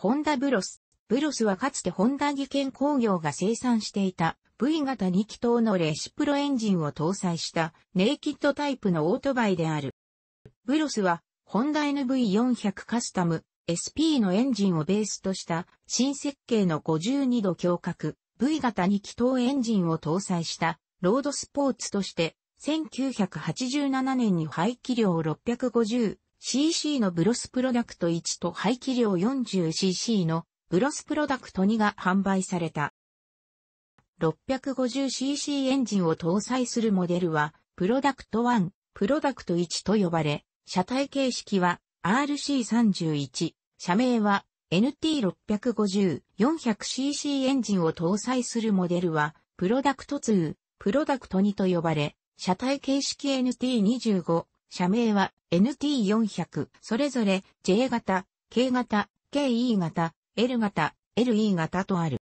ホンダブロス。ブロスはかつてホンダ技研工業が生産していた V 型2気筒のレシプロエンジンを搭載したネイキッドタイプのオートバイである。ブロスはホンダ NV400 カスタム SP のエンジンをベースとした新設計の52度強角 V 型2気筒エンジンを搭載したロードスポーツとして1987年に排気量650 CC のブロスプロダクト1と排気量 40cc のブロスプロダクト2が販売された。650cc エンジンを搭載するモデルは、プロダクト1、プロダクト1と呼ばれ、車体形式は RC31、車名は NT650、400cc エンジンを搭載するモデルは、プロダクト2、プロダクト2と呼ばれ、車体形式 NT25、社名は NT400。それぞれ J 型、K 型、KE 型、L 型、LE 型とある。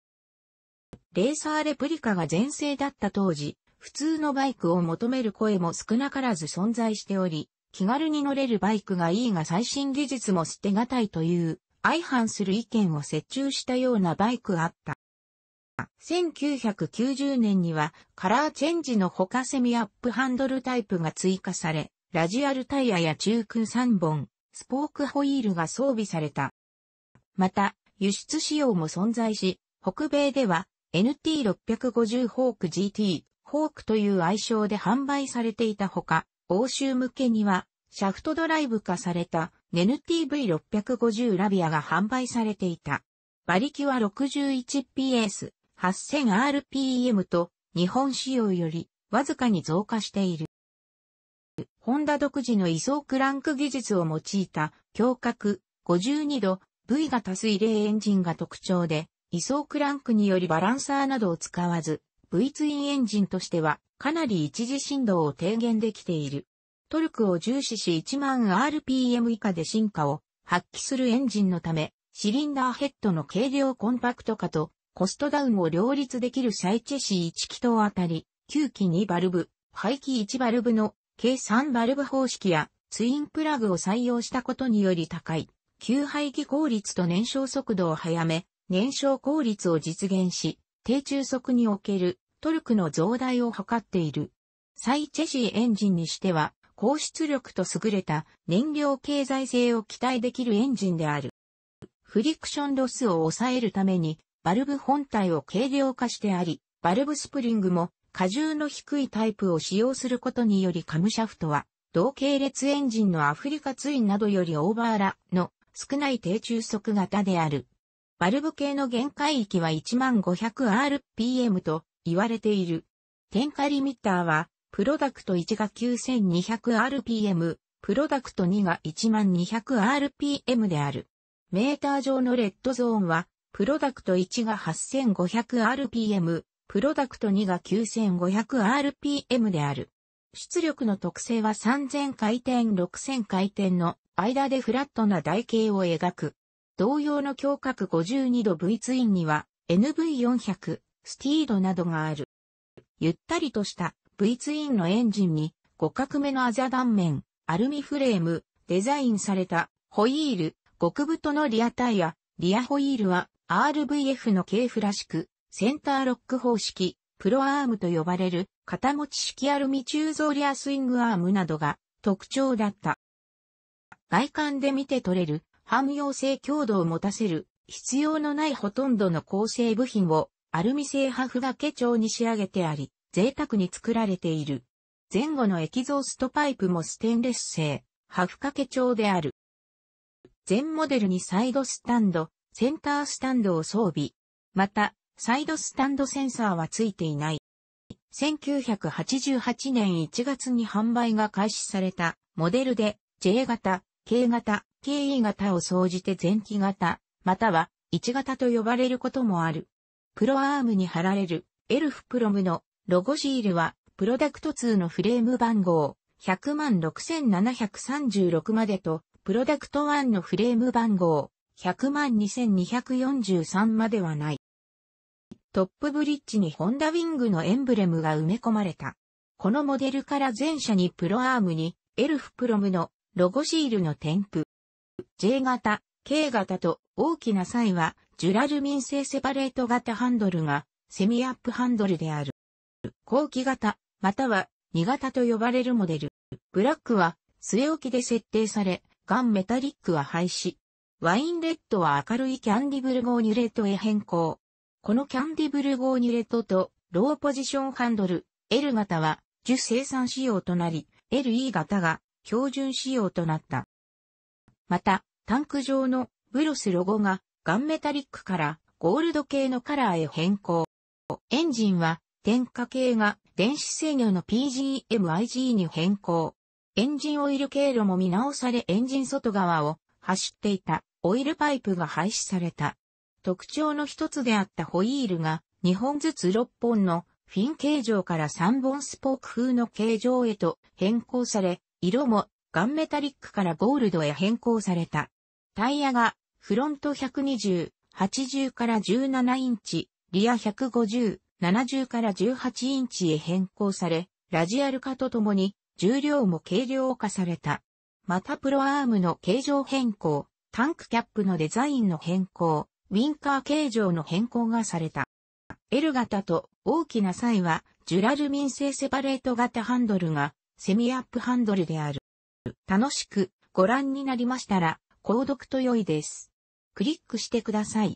レーサーレプリカが全盛だった当時、普通のバイクを求める声も少なからず存在しており、気軽に乗れるバイクがいいが最新技術も捨てがたいという、相反する意見を接中したようなバイクあった。1990年にはカラーチェンジの他セミアップハンドルタイプが追加され、ラジアルタイヤや中空3本、スポークホイールが装備された。また、輸出仕様も存在し、北米では NT650 ホーク GT、ホークという愛称で販売されていたほか、欧州向けには、シャフトドライブ化された NTV650 ラビアが販売されていた。馬力は 61PS、8000rpm と日本仕様よりわずかに増加している。ホンダ独自の位相クランク技術を用いた、強角、52度、V 型水冷エンジンが特徴で、位相クランクによりバランサーなどを使わず、V ツインエンジンとしては、かなり一時振動を低減できている。トルクを重視し1万 RPM 以下で進化を発揮するエンジンのため、シリンダーヘッドの軽量コンパクト化とコストダウンを両立できるサイチェシー1気筒あたり、9気2バルブ、排気1バルブの計3バルブ方式やツインプラグを採用したことにより高い、給排気効率と燃焼速度を早め、燃焼効率を実現し、低中速におけるトルクの増大を図っている。サイチェシーエンジンにしては、高出力と優れた燃料経済性を期待できるエンジンである。フリクションロスを抑えるために、バルブ本体を軽量化してあり、バルブスプリングも荷重の低いタイプを使用することによりカムシャフトは、同系列エンジンのアフリカツインなどよりオーバーラの少ない低中速型である。バルブ系の限界域は 1500rpm と言われている。点火リミッターは、プロダクト1が 9200rpm、プロダクト2が 1200rpm である。メーター上のレッドゾーンは、プロダクト1が 8500rpm、プロダクト2が 9500rpm である。出力の特性は3000回転6000回転の間でフラットな台形を描く。同様の強角52度 V ツインには NV400、スティードなどがある。ゆったりとした V ツインのエンジンに5角目のアザ断面、アルミフレーム、デザインされたホイール、極太のリアタイヤ、リアホイールは RVF の系譜らしく、センターロック方式、プロアームと呼ばれる肩持ち式アルミ鋳造リアスイングアームなどが特徴だった。外観で見て取れる汎用性強度を持たせる必要のないほとんどの構成部品をアルミ製ハフ掛け調に仕上げてあり、贅沢に作られている。前後のエキゾーストパイプもステンレス製、ハフ掛け調である。全モデルにサイドスタンド、センタースタンドを装備。また、サイドスタンドセンサーはついていない。1988年1月に販売が開始されたモデルで J 型、K 型、KE 型を総じて前期型、または1型と呼ばれることもある。プロアームに貼られるエルフプロムのロゴシールはプロダクト2のフレーム番号106,736までとプロダクト1のフレーム番号102,243まではない。トップブリッジにホンダウィングのエンブレムが埋め込まれた。このモデルから全車にプロアームに、エルフプロムのロゴシールの添付。J 型、K 型と大きな際は、ジュラルミン製セパレート型ハンドルが、セミアップハンドルである。後期型、または2型と呼ばれるモデル。ブラックは据え置きで設定され、ガンメタリックは廃止。ワインレッドは明るいキャンディブルゴーニュレートへ変更。このキャンディブルゴーニュレトとローポジションハンドル L 型は受生産仕様となり LE 型が標準仕様となった。また、タンク上のブロスロゴがガンメタリックからゴールド系のカラーへ変更。エンジンは点火系が電子制御の PGMIG に変更。エンジンオイル経路も見直されエンジン外側を走っていたオイルパイプが廃止された。特徴の一つであったホイールが、2本ずつ6本のフィン形状から3本スポーク風の形状へと変更され、色もガンメタリックからゴールドへ変更された。タイヤがフロント120、80から17インチ、リア150、70から18インチへ変更され、ラジアル化とともに重量も軽量化された。またプロアームの形状変更、タンクキャップのデザインの変更、ウィンカー形状の変更がされた。L 型と大きな際は、ジュラルミン製セパレート型ハンドルが、セミアップハンドルである。楽しくご覧になりましたら、購読と良いです。クリックしてください。